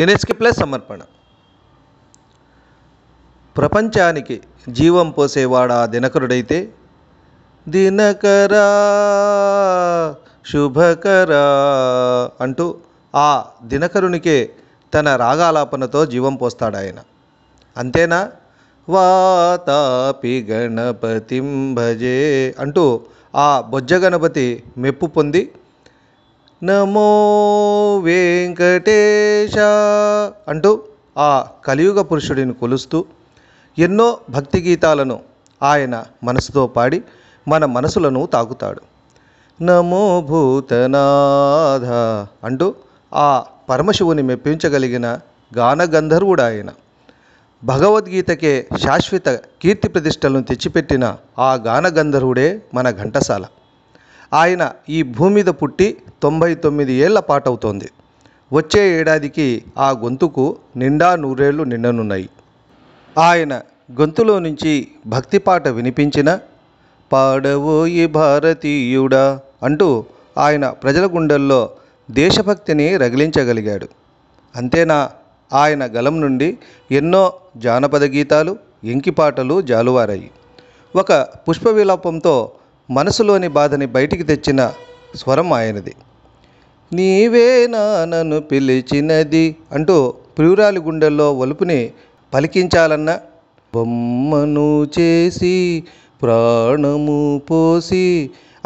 యునెస్కి plus సమర్పణ ప్రపంచానికి జీవం పోసేవాడా దినకరుడైతే దినకరా శుభకరా అంటూ ఆ దినకరునికే తన రాగాలాపనతో జీవం పోస్తాడాయన అంతేనా వాతాపి గణపతి భజే అంటూ ఆ బొజ్జ గణపతి మెప్పు పొంది నమో వెంకటేశ అంటూ ఆ కలియుగ పురుషుడిని కొలుస్తూ ఎన్నో భక్తి గీతాలను ఆయన మనసుతో పాడి మన మనసులను తాకుతాడు నమో భూతనాథ అంటూ ఆ పరమశివుని మెప్పించగలిగిన గానగంధర్వుడు ఆయన భగవద్గీతకే శాశ్వత కీర్తి ప్రతిష్టలను తెచ్చిపెట్టిన ఆ గానగంధర్వుడే మన ఘంటసాల ఆయన ఈ భూమి మీద పుట్టి తొంభై తొమ్మిది ఏళ్ల పాటవుతోంది వచ్చే ఏడాదికి ఆ గొంతుకు నిండా నూరేళ్లు నిండనున్నాయి ఆయన గొంతులో నుంచి భక్తి పాట వినిపించిన పాడవోయి భారతీయుడా అంటూ ఆయన ప్రజల గుండెల్లో దేశభక్తిని రగిలించగలిగాడు అంతేనా ఆయన గలం నుండి ఎన్నో జానపద గీతాలు పాటలు జాలువారాయి ఒక పుష్ప విలాపంతో మనసులోని బాధని బయటికి తెచ్చిన స్వరం ఆయనది నీవే నన్ను పిలిచినది అంటూ ప్రియురాలి గుండెల్లో వలుపుని పలికించాలన్న బొమ్మను చేసి ప్రాణము పోసి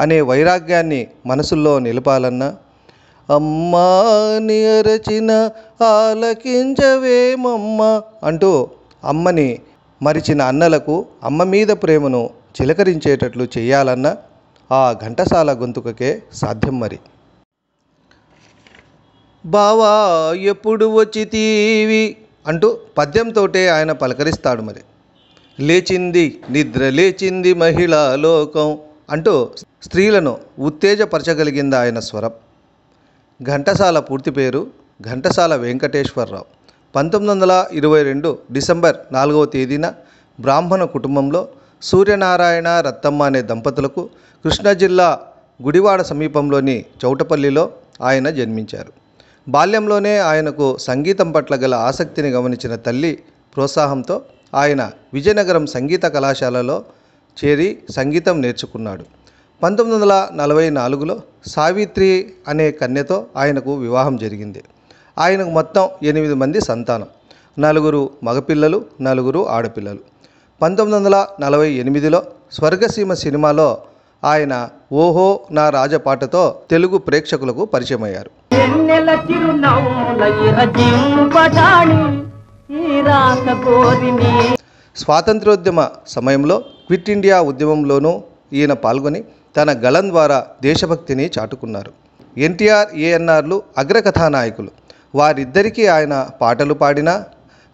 అనే వైరాగ్యాన్ని మనసుల్లో నిలపాలన్నా అమ్మా ని అరచిన ఆలకించవేమమ్మ అంటూ అమ్మని మరిచిన అన్నలకు అమ్మ మీద ప్రేమను చిలకరించేటట్లు చేయాలన్న ఆ ఘంటసాల గొంతుకకే సాధ్యం మరి బావా ఎప్పుడు వచ్చి తీవి అంటూ పద్యంతోటే ఆయన పలకరిస్తాడు మరి లేచింది నిద్ర లేచింది మహిళా లోకం అంటూ స్త్రీలను ఉత్తేజపరచగలిగింది ఆయన స్వరం ఘంటసాల పూర్తి పేరు ఘంటసాల వెంకటేశ్వరరావు పంతొమ్మిది వందల ఇరవై రెండు డిసెంబర్ నాలుగవ తేదీన బ్రాహ్మణ కుటుంబంలో సూర్యనారాయణ రత్తమ్మ అనే దంపతులకు కృష్ణా జిల్లా గుడివాడ సమీపంలోని చౌటపల్లిలో ఆయన జన్మించారు బాల్యంలోనే ఆయనకు సంగీతం పట్ల గల ఆసక్తిని గమనించిన తల్లి ప్రోత్సాహంతో ఆయన విజయనగరం సంగీత కళాశాలలో చేరి సంగీతం నేర్చుకున్నాడు పంతొమ్మిది వందల నలభై నాలుగులో సావిత్రి అనే కన్యతో ఆయనకు వివాహం జరిగింది ఆయనకు మొత్తం ఎనిమిది మంది సంతానం నలుగురు మగపిల్లలు నలుగురు ఆడపిల్లలు పంతొమ్మిది వందల నలభై ఎనిమిదిలో స్వర్గసీమ సినిమాలో ఆయన ఓహో నా రాజపాటతో తెలుగు ప్రేక్షకులకు పరిచయమయ్యారు స్వాతంత్రోద్యమ సమయంలో క్విట్ ఇండియా ఉద్యమంలోనూ ఈయన పాల్గొని తన గళం ద్వారా దేశభక్తిని చాటుకున్నారు ఎన్టీఆర్ ఏఎన్ఆర్లు అగ్రకథానాయకులు వారిద్దరికీ ఆయన పాటలు పాడినా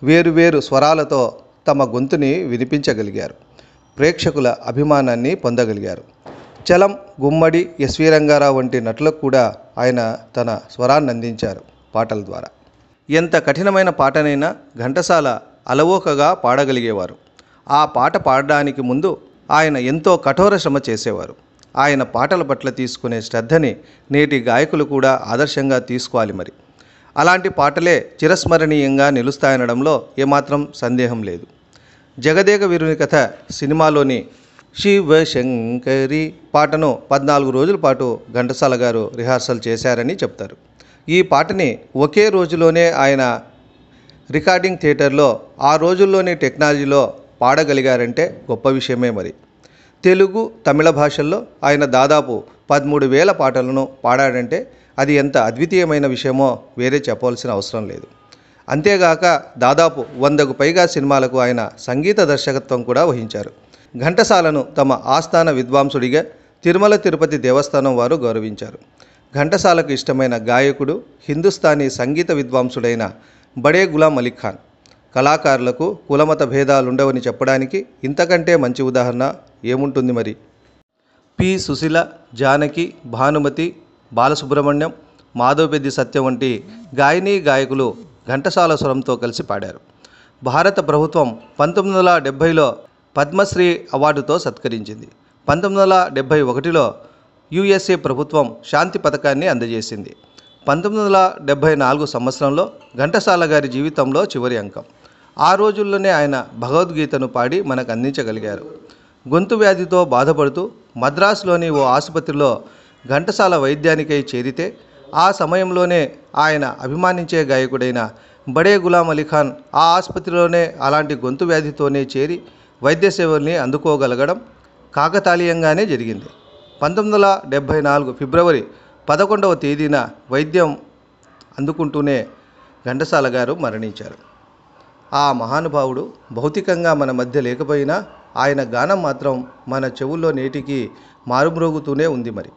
వేరువేరు స్వరాలతో తమ గొంతుని వినిపించగలిగారు ప్రేక్షకుల అభిమానాన్ని పొందగలిగారు చలం గుమ్మడి ఎస్వి రంగారావు వంటి నటులకు కూడా ఆయన తన స్వరాన్ని అందించారు పాటల ద్వారా ఎంత కఠినమైన పాటనైనా ఘంటసాల అలవోకగా పాడగలిగేవారు ఆ పాట పాడడానికి ముందు ఆయన ఎంతో కఠోర శ్రమ చేసేవారు ఆయన పాటల పట్ల తీసుకునే శ్రద్ధని నేటి గాయకులు కూడా ఆదర్శంగా తీసుకోవాలి మరి అలాంటి పాటలే చిరస్మరణీయంగా నిలుస్తాయనడంలో ఏమాత్రం సందేహం లేదు జగదేక వీరుని కథ సినిమాలోని శివశంకరి పాటను పద్నాలుగు రోజుల పాటు ఘంటసాల గారు రిహార్సల్ చేశారని చెప్తారు ఈ పాటని ఒకే రోజులోనే ఆయన రికార్డింగ్ థియేటర్లో ఆ రోజుల్లోని టెక్నాలజీలో పాడగలిగారంటే గొప్ప విషయమే మరి తెలుగు తమిళ భాషల్లో ఆయన దాదాపు పదమూడు వేల పాటలను పాడాడంటే అది ఎంత అద్వితీయమైన విషయమో వేరే చెప్పవలసిన అవసరం లేదు అంతేగాక దాదాపు వందకు పైగా సినిమాలకు ఆయన సంగీత దర్శకత్వం కూడా వహించారు ఘంటసాలను తమ ఆస్థాన విద్వాంసుడిగా తిరుమల తిరుపతి దేవస్థానం వారు గౌరవించారు ఘంటసాలకు ఇష్టమైన గాయకుడు హిందుస్థానీ సంగీత విద్వాంసుడైన బడే గులాం అలీ ఖాన్ కళాకారులకు కులమత భేదాలుండవని చెప్పడానికి ఇంతకంటే మంచి ఉదాహరణ ఏముంటుంది మరి పి సుశీల జానకి భానుమతి బాలసుబ్రహ్మణ్యం మాధవపెద్ది సత్యం వంటి గాయని గాయకులు ఘంటసాల స్వరంతో కలిసి పాడారు భారత ప్రభుత్వం పంతొమ్మిది వందల డెబ్భైలో పద్మశ్రీ అవార్డుతో సత్కరించింది పంతొమ్మిది వందల డెబ్భై ఒకటిలో యుఎస్ఏ ప్రభుత్వం శాంతి పథకాన్ని అందజేసింది పంతొమ్మిది వందల డెబ్భై నాలుగు సంవత్సరంలో ఘంటసాల గారి జీవితంలో చివరి అంకం ఆ రోజుల్లోనే ఆయన భగవద్గీతను పాడి మనకు అందించగలిగారు గొంతు వ్యాధితో బాధపడుతూ మద్రాసులోని ఓ ఆసుపత్రిలో ఘంటసాల వైద్యానికై చేరితే ఆ సమయంలోనే ఆయన అభిమానించే గాయకుడైన బడే గులాం అలీ ఖాన్ ఆ ఆసుపత్రిలోనే అలాంటి గొంతు వ్యాధితోనే చేరి వైద్య సేవల్ని అందుకోగలగడం కాకతాళీయంగానే జరిగింది పంతొమ్మిది వందల డెబ్భై నాలుగు ఫిబ్రవరి పదకొండవ తేదీన వైద్యం అందుకుంటూనే ఘంటసాల గారు మరణించారు ఆ మహానుభావుడు భౌతికంగా మన మధ్య లేకపోయినా ఆయన గానం మాత్రం మన చెవుల్లో నేటికి మారుమ్రోగుతూనే ఉంది మరి